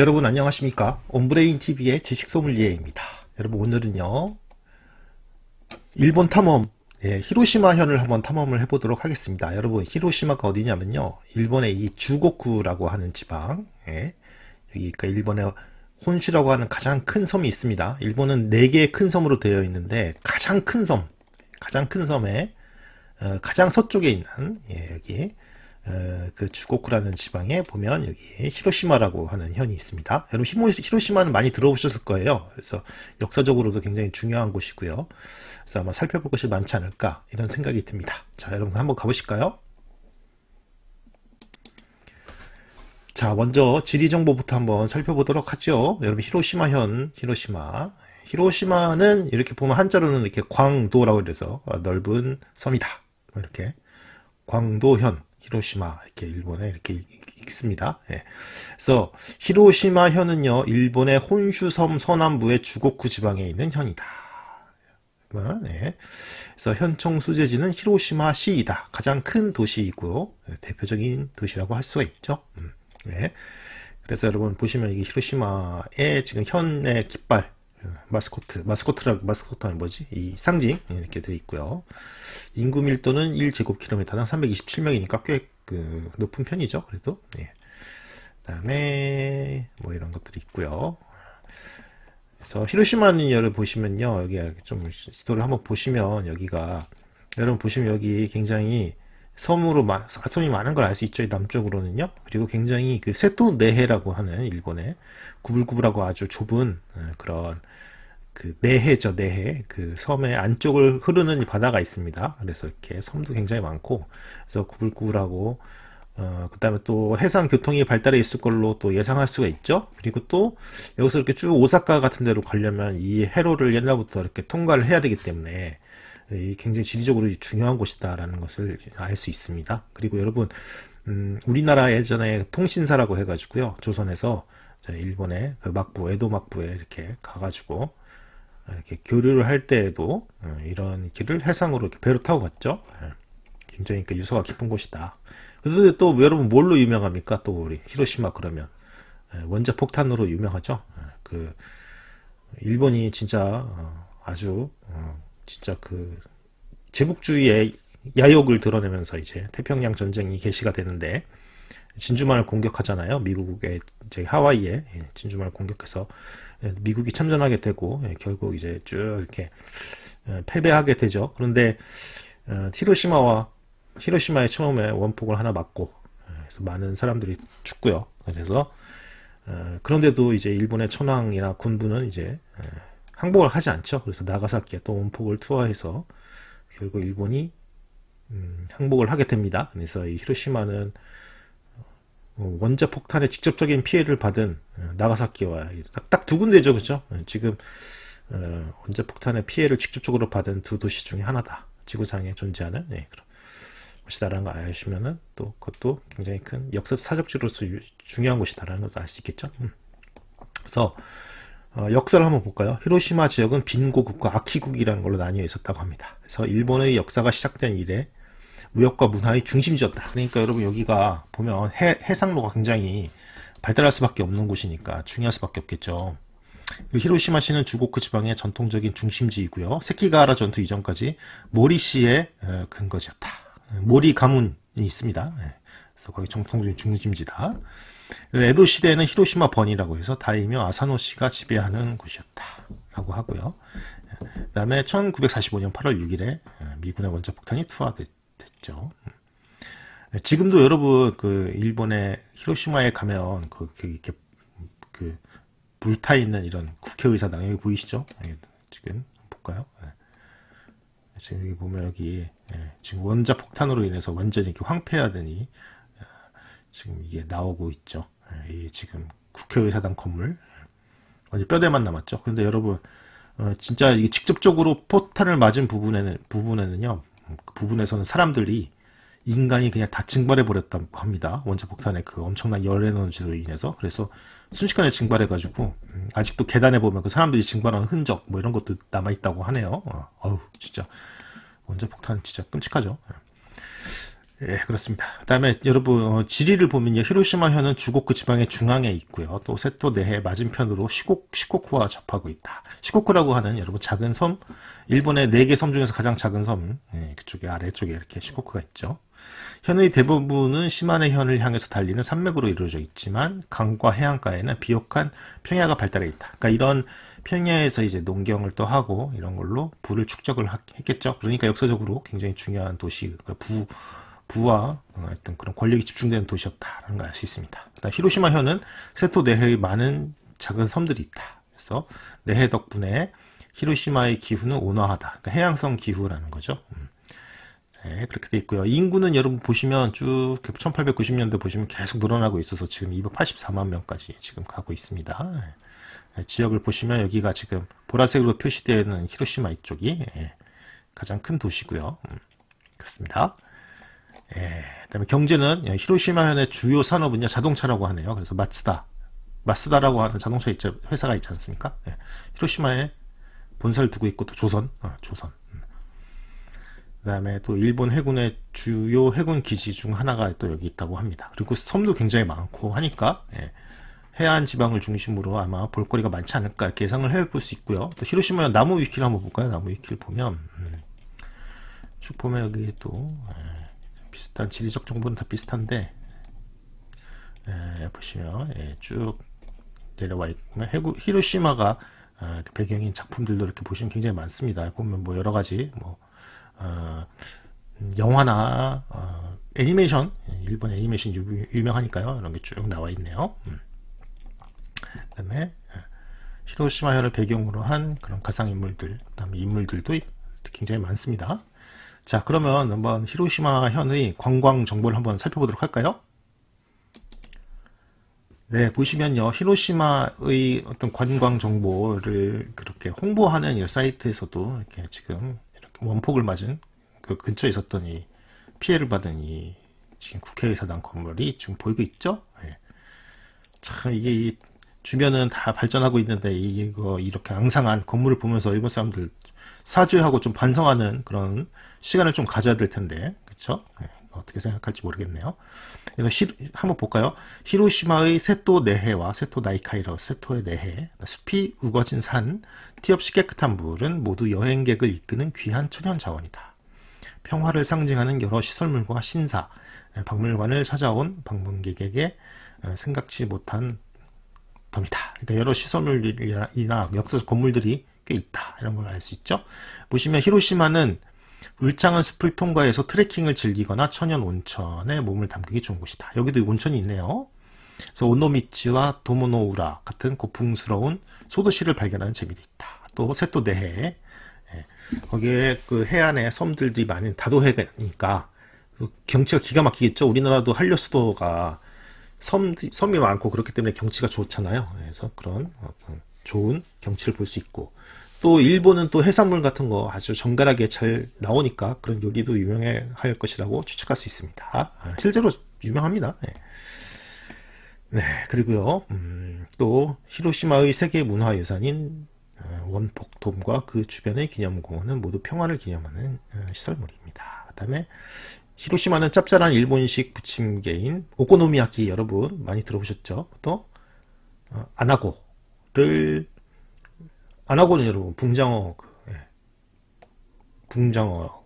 여러분 안녕하십니까 온브레인 TV의 지식 소믈리에입니다. 여러분 오늘은요 일본 탐험 예, 히로시마 현을 한번 탐험을 해보도록 하겠습니다. 여러분 히로시마가 어디냐면요 일본의 이 주고쿠라고 하는 지방 예, 여기 그 일본의 혼슈라고 하는 가장 큰 섬이 있습니다. 일본은 4개의 큰 섬으로 되어 있는데 가장 큰 섬, 가장 큰 섬에 어, 가장 서쪽에 있는 예, 여기 그 주고쿠라는 지방에 보면 여기 히로시마라고 하는 현이 있습니다. 여러분 히로시마는 많이 들어보셨을 거예요. 그래서 역사적으로도 굉장히 중요한 곳이고요. 그래서 아마 살펴볼 것이 많지 않을까 이런 생각이 듭니다. 자, 여러분 한번 가보실까요? 자, 먼저 지리 정보부터 한번 살펴보도록 하죠. 여러분 히로시마현, 히로시마. 히로시마는 이렇게 보면 한자로는 이렇게 광도라고 해서 넓은 섬이다. 이렇게 광도현. 히로시마 이렇게 일본에 이렇게 있습니다 예. 그래서 히로시마 현은요 일본의 혼슈섬 서남부의 주곡쿠 지방에 있는 현이다. 예. 예. 그래서 현청 수재지는 히로시마시이다. 가장 큰 도시이고요. 예, 대표적인 도시라고 할 수가 있죠. 음. 예. 그래서 여러분 보시면 이게 히로시마의 지금 현의 깃발 마스코트, 마스코트라, 마스코트는 뭐지? 이 상징, 이렇게 돼 있고요. 인구 밀도는 1제곱킬로미터당 327명이니까 꽤 그 높은 편이죠. 그래도, 예. 그 다음에, 뭐 이런 것들이 있고요. 그래서 히로시마를 여 보시면요. 여기 좀 지도를 한번 보시면 여기가, 여러분 보시면 여기 굉장히 섬으로 마, 섬이 많은 걸 알 수 있죠. 남쪽으로는요. 그리고 굉장히 그 세토 내해라고 하는 일본의 구불구불하고 아주 좁은 어, 그런 그 내해죠 내해 그 섬의 안쪽을 흐르는 바다가 있습니다 그래서 이렇게 섬도 굉장히 많고 그래서 구불구불하고 어, 그 다음에 또 해상 교통이 발달해 있을 걸로 또 예상할 수가 있죠. 그리고 또 여기서 이렇게 쭉 오사카 같은 데로 가려면 이 해로를 옛날부터 이렇게 통과를 해야 되기 때문에 이 굉장히 지리적으로 중요한 곳이다라는 것을 알 수 있습니다. 그리고 여러분, 음, 우리나라 예전에 통신사라고 해가지고요. 조선에서 일본의 그 막부, 에도 막부에 이렇게 가가지고 이렇게 교류를 할 때에도 예, 이런 길을 해상으로 이렇게 배로 타고 갔죠. 예, 굉장히 그 유서가 깊은 곳이다. 그런데 또 여러분 뭘로 유명합니까? 또 우리 히로시마 그러면 예, 원자 폭탄으로 유명하죠. 그 일본이 진짜 어, 아주 어, 진짜 그 제국주의의 야욕을 드러내면서 이제 태평양 전쟁이 개시가 되는데 진주만을 공격하잖아요. 미국의 저희 하와이에 예, 진주만을 공격해서 예, 미국이 참전하게 되고 예, 결국 이제 쭉 이렇게 어, 패배하게 되죠. 그런데 어, 히로시마와 히로시마에 처음에 원폭을 하나 맞고 그래서 많은 사람들이 죽고요. 그래서 어, 그런데도 이제 일본의 천황이나 군부는 이제 항복을 하지 않죠. 그래서 나가사키에 또 원폭을 투하해서 결국 일본이 음, 항복을 하게 됩니다. 그래서 이 히로시마는 어, 원자 폭탄에 직접적인 피해를 받은 어, 나가사키와 딱 두 군데죠, 그죠? 어, 지금 원자 폭탄의 피해를 직접적으로 받은 두 도시 중에 하나다. 지구상에 존재하는 예, 그런 곳이다라는 걸 아시면은 또 그것도 굉장히 큰 역사사적지로서 중요한 곳이다라는 것도 알 수 있겠죠. 음. 그래서 어, 역사를 한번 볼까요? 히로시마 지역은 빈고국과 아키국이라는 걸로 나뉘어 있었다고 합니다. 그래서 일본의 역사가 시작된 이래 무역과 문화의 중심지였다. 그러니까 여러분 여기가 보면 해, 해상로가 굉장히 발달할 수밖에 없는 곳이니까 중요할 수밖에 없겠죠. 그 히로시마시는 주고크 지방의 전통적인 중심지이고요. 세키가하라 전투 이전까지 모리시의 어, 근거지였다. 모리 가문이 있습니다. 예. 그래서 거기 전통적인 중심지다. 에도 시대에는 히로시마 번이라고 해서 다이묘 아사노시가 지배하는 곳이었다라고 하고요. 예. 그다음에 1945년 8월 6일에 미군의 원자폭탄이 투하됐 죠 됐죠. 음. 지금도 여러분 그 일본의 히로시마에 가면 그, 그 이렇게 그 불타 있는 이런 국회의사당 여기 보이시죠? 예, 지금 볼까요? 예. 지금 여기 보면 여기 예, 지금 원자 폭탄으로 인해서 완전히 이렇게 황폐화되니 지금 이게 나오고 있죠. 지금 국회의사당 건물 완전 뼈대만 남았죠. 근데 여러분 어, 진짜 직접적으로 포탄을 맞은 부분에는 부분에는요 그 부분에서는 사람들이 인간이 그냥 다증발해버렸다고 합니다. 원자 폭탄의 그 엄청난 열 에너지로 인해서. 그래서 순식간에 증발해가지고 음, 아직도 계단에 보면 그 사람들이 증발한 흔적, 뭐 이런 것도 남아있다고 하네요. 어, 우 진짜. 원자 폭탄 진짜 끔찍하죠. 예. 예, 그렇습니다. 그 다음에 여러분, 어, 지리를 보면요. 히로시마현은 주고쿠 지방의 중앙에 있고요. 또 세토 내해 맞은편으로 시코, 시코쿠와 접하고 있다. 시코쿠라고 하는 여러분 작은 섬, 일본의 네 개 섬 중에서 가장 작은 섬, 예, 그쪽에 아래쪽에 이렇게 시코쿠가 있죠. 현의 대부분은 시마네 현을 향해서 달리는 산맥으로 이루어져 있지만 강과 해안가에는 비옥한 평야가 발달해 있다. 그러니까 이런 평야에서 이제 농경을 또 하고 이런 걸로 부를 축적을 했겠죠. 그러니까 역사적으로 굉장히 중요한 도시, 그러니까 부, 부와 어떤 그런 권력이 집중되는 도시였다라는 걸 알 수 있습니다. 그다 히로시마현은 세토 내해의 많은 작은 섬들이 있다. 그래서 내해 덕분에 히로시마의 기후는 온화하다. 그러니까 해양성 기후라는 거죠. 음. 네, 그렇게 돼 있고요. 인구는 여러분 보시면 쭉 1890년대 보시면 계속 늘어나고 있어서 지금 284만 명까지 지금 가고 있습니다. 네, 지역을 보시면 여기가 지금 보라색으로 표시되는 히로시마 이쪽이 네, 가장 큰 도시고요. 음, 그렇습니다. 예, 그다음에 경제는 예, 히로시마 현의 주요 산업은요 자동차라고 하네요. 그래서 마츠다, 마스다라고 하는 자동차 있죠, 회사가 있지 않습니까? 예, 히로시마에 본사를 두고 있고 또 조선, 어, 조선. 음. 그다음에 또 일본 해군의 주요 해군 기지 중 하나가 또 여기 있다고 합니다. 그리고 섬도 굉장히 많고 하니까 예, 해안 지방을 중심으로 아마 볼거리가 많지 않을까 이렇게 예상을 해볼 수 있고요. 또 히로시마 나무 위키를 한번 볼까요? 나무 위키를 보면 음, 쭉 보면 여기 또 예, 비슷한 지리적 정보는 다 비슷한데 에, 예, 보시면 에, 예, 쭉 내려와 있고 히로시마가 어, 배경인 작품들도 이렇게 보시면 굉장히 많습니다. 보면 뭐 여러 가지 뭐 어, 영화나 어, 애니메이션 예, 일본 애니메이션 유, 명하니까요 이런 게 쭉 나와 있네요. 음. 그다음에 히로시마현을 배경으로 한 그런 가상 인물들, 그다음에 인물들도 굉장히 많습니다. 자, 그러면 한번 히로시마 현의 관광 정보를 한번 살펴보도록 할까요? 네, 보시면요. 히로시마의 어떤 관광 정보를 그렇게 홍보하는 이 사이트에서도 이렇게 지금 이렇게 원폭을 맞은 그 근처에 있었던 이 피해를 받은 이 지금 국회의사당 건물이 지금 보이고 있죠? 네. 예. 참 이게 주변은 다 발전하고 있는데 이거 이렇게 앙상한 건물을 보면서 일본 사람들 사죄하고 좀 반성하는 그런 시간을 좀 가져야 될 텐데 그쵸 네, 뭐 어떻게 생각할지 모르겠네요. 그래 시, 한번 볼까요? 히로시마의 세토 내해와 세토 나이카이로 세토의 내해, 그러니까 숲이 우거진 산, 티없이 깨끗한 물은 모두 여행객을 이끄는 귀한 천연 자원이다. 평화를 상징하는 여러 시설물과 신사, 네, 박물관을 찾아온 방문객에게 어, 생각지 못한 덤이다. 그러니까 여러 시설물이나 역사 건물들이 꽤 있다. 이런 걸 알 수 있죠. 보시면 히로시마는 울창한 숲을 통과해서 트레킹을 즐기거나 천연 온천에 몸을 담그기 좋은 곳이다. 여기도 온천이 있네요. 그래서 오노미치와 도모노우라 같은 고풍스러운 소도시를 발견하는 재미도 있다. 또 세토 대해 예. 거기에 그 해안에 섬들이 많은 다도해니까 가 그 경치가 기가 막히겠죠. 우리나라도 한려수도가 섬, 섬이 많고 그렇기 때문에 경치가 좋잖아요. 그래서 그런 어떤 좋은 경치를 볼 수 있고 또 일본은 또 해산물 같은 거 아주 정갈하게 잘 나오니까 그런 요리도 유명해 할 것이라고 추측할 수 있습니다. 아, 실제로 유명합니다. 네. 네 그리고요, 음, 또 히로시마의 세계 문화유산인 어, 원폭돔과그 주변의 기념공원은 모두 평화를 기념하는 어, 시설물입니다. 그 다음에 히로시마는 짭짤한 일본식 부침개인 오코노미야키 여러분 많이 들어보셨죠? 또 어, 아나고를 안하고는 여러분. 붕장어. 그, 예. 붕장어.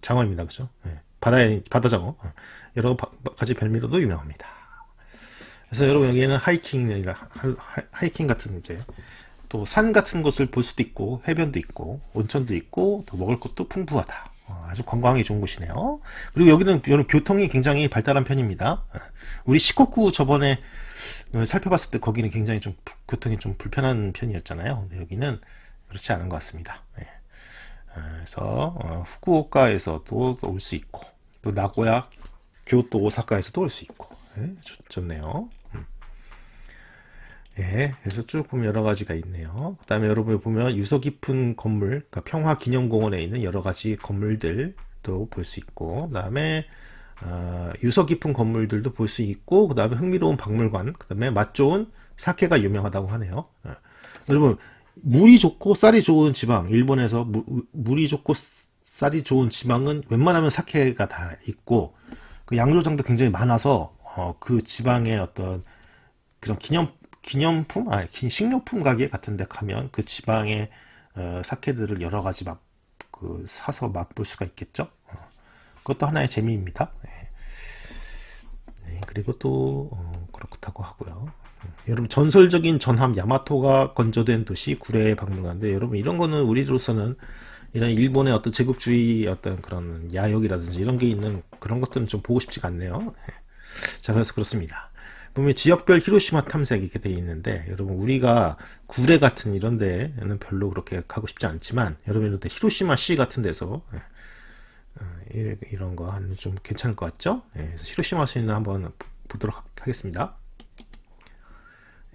장어입니다. 그죠? 예. 바다에, 바다장어. 예. 여러 가지 별미로도 유명합니다. 그래서 여러분, 여기에는 하이킹이라, 하, 하, 하이킹 같은 이제, 또 산 같은 것을 볼 수도 있고, 해변도 있고, 온천도 있고, 또 먹을 것도 풍부하다. 어, 아주 관광이 좋은 곳이네요. 그리고 여기는 여러분 교통이 굉장히 발달한 편입니다. 예. 우리 시코쿠 저번에 살펴봤을 때 거기는 굉장히 좀 교통이 좀 불편한 편이었잖아요. 근데 여기는 그렇지 않은 것 같습니다. 예. 아, 그래서 어, 후쿠오카에서도 올 수 있고 또 나고야, 교토, 오사카에서도 올 수 있고 예, 좋, 좋네요. 음. 예, 그래서 쭉 보면 여러 가지가 있네요. 그 다음에 여러분이 보면 유서 깊은 건물, 그러니까 평화기념공원에 있는 여러 가지 건물들도 볼 수 있고, 그 다음에 아, 유서 깊은 건물들도 볼 수 있고 그 다음에 흥미로운 박물관 그 다음에 맛 좋은 사케가 유명하다고 하네요 여러분 예. 물이 좋고 쌀이 좋은 지방 일본에서 무, 물이 좋고 쌀이 좋은 지방은 웬만하면 사케가 다 있고 그 양조장도 굉장히 많아서 어, 그 지방의 어떤 그런 기념 기념품 아 식료품 가게 같은데 가면 그 지방의 어, 사케들을 여러 가지 막그 사서 맛볼 수가 있겠죠. 어, 그것도 하나의 재미입니다. 예, 그리고 또 어, 그렇다고 하고요. 예, 여러분 전설적인 전함 야마토가 건조된 도시 구례에 방문하는데 여러분 이런 거는 우리로서는 이런 일본의 어떤 제국주의 어떤 그런 야욕이라든지 이런 게 있는 그런 것들은 좀 보고 싶지가 않네요. 예. 자 그래서 그렇습니다. 보면 지역별 히로시마 탐색이 이렇게 돼 있는데 여러분 우리가 구례 같은 이런 데는 별로 그렇게 가고 싶지 않지만 여러분들 히로시마 시 같은 데서 예, 이런 거하는좀 괜찮을 것 같죠? 예, 그래서 히로시마 시는 한번 보도록 하겠습니다.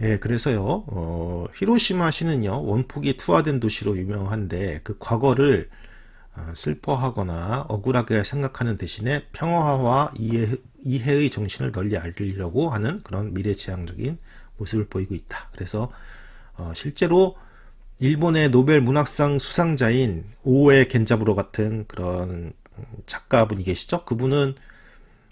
예, 그래서요, 어, 히로시마 시는요, 원폭이 투하된 도시로 유명한데, 그 과거를 어, 슬퍼하거나 억울하게 생각하는 대신에 평화와 이해, 의 정신을 널리 알리려고 하는 그런 미래지향적인 모습을 보이고 있다. 그래서 어, 실제로 일본의 노벨 문학상 수상자인 오우에 겐자부로 같은 그런 작가분이 계시죠? 그분은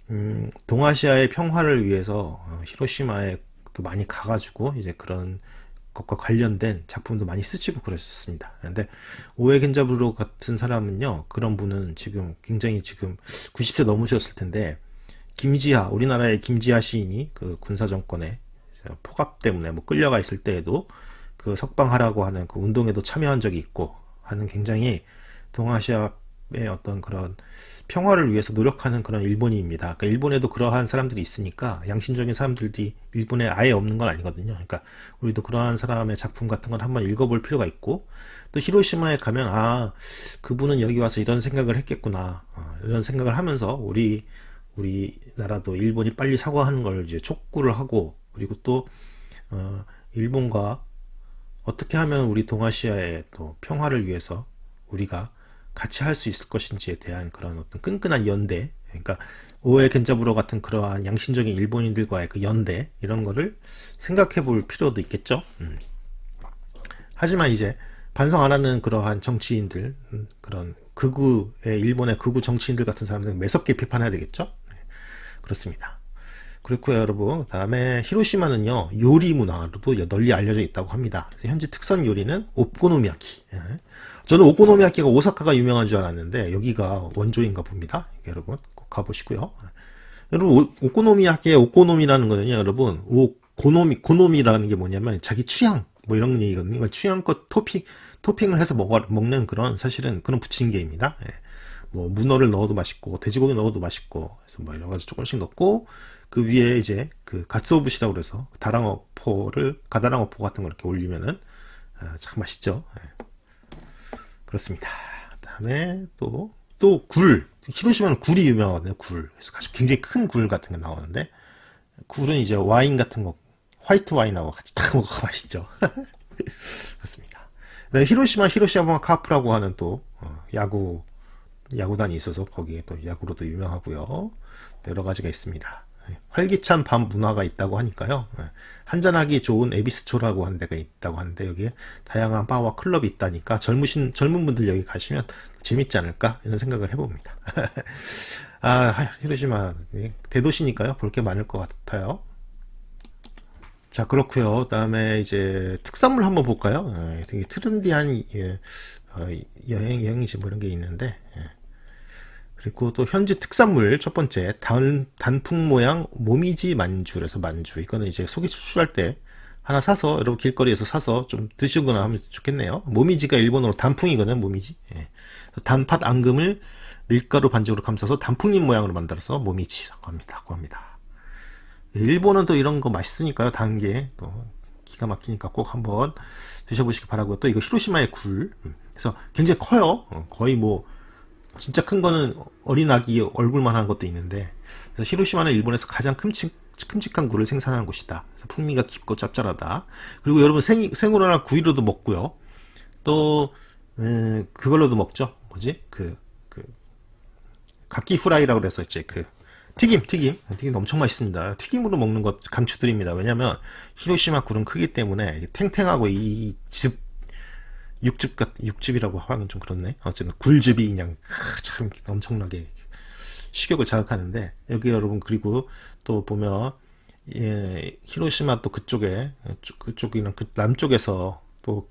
음, 동아시아의 평화를 위해서 어, 히로시마에 또 많이 가가지고 이제 그런 것과 관련된 작품도 많이 쓰시고 그랬었습니다. 그런데 오해 겐자부로 같은 사람은요, 그런 분은 지금 굉장히 지금 90세 넘으셨을 텐데 김지하, 우리나라의 김지하 시인이 그 군사 정권에 포갑 때문에 뭐 끌려가 있을 때에도 그 석방하라고 하는 그 운동에도 참여한 적이 있고 하는 굉장히 동아시아 어떤 그런 평화를 위해서 노력하는 그런 일본입니다. 인 그러니까 일본에도 그러한 사람들이 있으니까 양심적인 사람들이 일본에 아예 없는 건 아니거든요. 그러니까 우리도 그러한 사람의 작품 같은 걸 한번 읽어볼 필요가 있고 또 히로시마에 가면 아 그분은 여기 와서 이런 생각을 했겠구나 어, 이런 생각을 하면서 우리 우리나라도 일본이 빨리 사과하는 걸 이제 촉구를 하고 그리고 또 어, 일본과 어떻게 하면 우리 동아시아의 또 평화를 위해서 우리가 같이 할 수 있을 것인지에 대한 그런 어떤 끈끈한 연대, 그러니까 오해 겐자부로 같은 그러한 양심적인 일본인들과의 그 연대 이런 거를 생각해 볼 필요도 있겠죠. 음. 하지만 이제 반성 안 하는 그러한 정치인들, 음, 그런 극우의 일본의 극우 정치인들 같은 사람들은 매섭게 비판해야 되겠죠. 네. 그렇습니다. 그렇고요 여러분 그 다음에 히로시마는요 요리 문화로도 널리 알려져 있다고 합니다 현지 특선 요리는 오코노미야키 예. 저는 오코노미야키가 오사카가 유명한 줄 알았는데 여기가 원조인가 봅니다 여러분 꼭 가보시고요 여러분 오, 코노미야키의 오코노미라는 거는요 여러분 오코노미 고노미라는 게 뭐냐면 자기 취향 뭐 이런 얘기거든요 그러니까 취향껏 토핑 토핑을 해서 먹어, 먹는 그런 사실은 그런 부침개입니다 예. 뭐 문어를 넣어도 맛있고 돼지고기 넣어도 맛있고 그래서 뭐 여러 가지 조금씩 넣고 그 위에 이제 그갓오브시라고 그래서 다랑어 포를 가다랑어 포 같은 걸 이렇게 올리면은 아, 참 맛있죠. 예. 그렇습니다. 그다음에 또 또 굴. 히로시마는 굴이 유명하거든요. 굴. 그래서 아주 굉장히 큰 굴 같은 게 나오는데 굴은 이제 와인 같은 거 화이트 와인하고 같이 딱 먹어 맛있죠. 그렇습니다. 그 히로시마 히로시마 카프라고 하는 또 어, 야구 야구단이 있어서 거기에 또 야구로도 유명하고요. 여러 가지가 있습니다. 활기찬 밤 문화가 있다고 하니까요. 예. 한잔하기 좋은 에비스초라고 하는 데가 있다고 하는데 여기에 다양한 바와 클럽이 있다니까 젊으신 젊은 분들 여기 가시면 재밌지 않을까 이런 생각을 해봅니다. 아 히로시마 예, 대도시니까요 볼 게 많을 것 같아요. 자 그렇고요. 다음에 이제 특산물 한번 볼까요? 예, 되게 트렌디한 어, 여행 여행지 뭐 이런 게 있는데. 그리고 또 현지 특산물 첫 번째 단, 단풍 모양 모미지 만주라서 만주 이거는 이제 소기 수출할 때 하나 사서 여러분 길거리에서 사서 좀 드시거나 하면 좋겠네요 모미지가 일본어로 단풍이거든 모미지 예. 단팥 앙금을 밀가루 반죽으로 감싸서 단풍잎 모양으로 만들어서 모미지라고 합니다 고 합니다 일본은 또 이런 거 맛있으니까요 단계 또 기가 막히니까 꼭 한번 드셔보시기 바라고요 또 이거 히로시마의 굴 음. 그래서 굉장히 커요 어, 거의 뭐 진짜 큰 거는 어린 아기 얼굴만한 것도 있는데 히로시마는 일본에서 가장 큼직, 큼직한 굴을 생산하는 곳이다. 풍미가 깊고 짭짤하다. 그리고 여러분 생, 생으로나 구이로도 먹고요. 또 음, 그걸로도 먹죠. 뭐지? 그, 그 각기 후라이라고 그랬었지. 그 튀김, 튀김. 튀김 엄청 맛있습니다. 튀김으로 먹는 것 강추드립니다. 왜냐면 하 히로시마 굴은 크기 때문에 탱탱하고 이즙 육즙 같 육즙이라고 하면 좀 그렇네. 어쨌든 굴즙이 그냥 참 엄청나게 식욕을 자극하는데 여기 여러분 그리고 또 보면 예, 히로시마 또 그쪽에 그쪽이나그 남쪽에서 또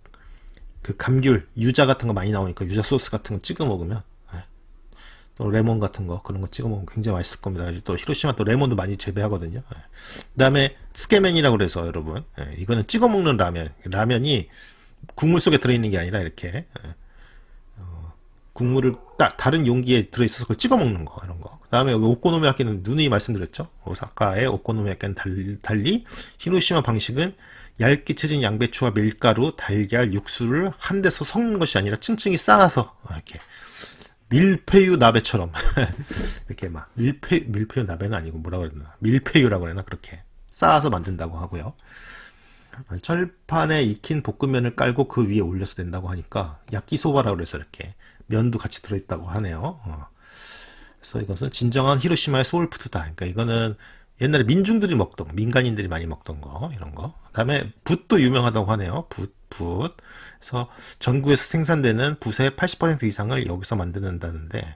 그 감귤 유자 같은 거 많이 나오니까 유자 소스 같은 거 찍어 먹으면 예, 또 레몬 같은 거 그런 거 찍어 먹으면 굉장히 맛있을 겁니다. 또 히로시마 또 레몬도 많이 재배하거든요. 예. 그다음에 스케맨이라고 그래서 여러분 예, 이거는 찍어 먹는 라면 라면이 국물 속에 들어있는 게 아니라 이렇게 예. 어, 국물을 딱 다른 용기에 들어있어서 그걸 찍어먹는 거 이런 거. 그 다음에 오코노미야끼는 누누이 말씀드렸죠. 오사카의 오코노미야끼는 달, 리 히로시마 방식은 얇게 채진 양배추와 밀가루, 달걀, 육수를 한 데서 섞는 것이 아니라 층층이 쌓아서 이렇게 밀푀유 나베처럼 이렇게 막 밀푀 밀푀유 나베는 아니고 뭐라 고그되나 밀푀유라고 그되나 그렇게 쌓아서 만든다고 하고요. 아, 철판에 익힌 볶음면을 깔고 그 위에 올려서 된다고 하니까 야끼소바라고 그래서 이렇게 면도 같이 들어있다고 하네요. 어. 그래서 이것은 진정한 히로시마의 소울푸드다. 그러니까 이거는 옛날에 민중들이 먹던 민간인들이 많이 먹던 거 이런 거. 그다음에 붓도 유명하다고 하네요. 붓, 붓. 그래서 전국에서 생산되는 붓의 80% 이상을 여기서 만드는다는데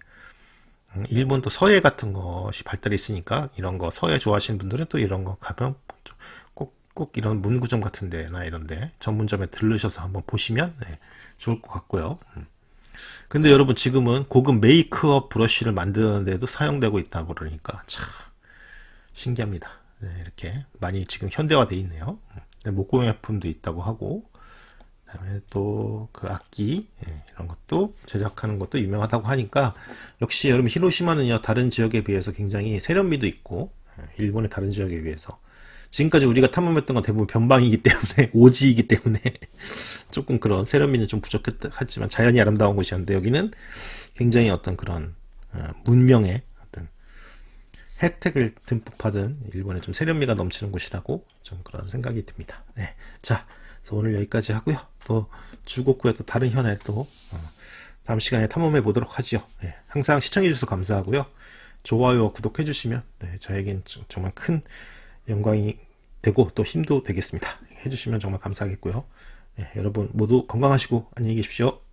음, 일본도 서예 같은 것이 발달했으니까 이런 거 서예 좋아하시는 분들은 또 이런 거 가면 꼭 이런 문구점 같은 데나 이런 데 전문점에 들르셔서 한번 보시면 네, 좋을 것 같고요. 음. 근데 네. 여러분 지금은 고급 메이크업 브러쉬를 만드는데도 사용되고 있다고 그러니까 참 신기합니다. 네, 이렇게 많이 지금 현대화돼 있네요. 음. 네, 목공약품도 있다고 하고 그다음에 또 그 악기 예, 이런 것도 제작하는 것도 유명하다고 하니까 역시 여러분 히로시마는요 다른 지역에 비해서 굉장히 세련미도 있고 예, 일본의 다른 지역에 비해서 지금까지 우리가 탐험했던 건 대부분 변방이기 때문에 오지이기 때문에 조금 그런 세련미는 좀 부족했지만 자연이 아름다운 곳이었는데 여기는 굉장히 어떤 그런 어, 문명의 어떤 혜택을 듬뿍 받은 일본의 좀 세련미가 넘치는 곳이라고 좀 그런 생각이 듭니다. 네, 자 그래서 오늘 여기까지 하고요. 또 주곡구의 또 다른 현에 또 어, 다음 시간에 탐험해 보도록 하지요. 네, 항상 시청해 주셔서 감사하고요. 좋아요와 구독해 주시면 네, 저에겐 정말 큰 영광이 되고 또 힘도 되겠습니다. 해주시면 정말 감사하겠고요. 네, 여러분 모두 건강하시고 안녕히 계십시오.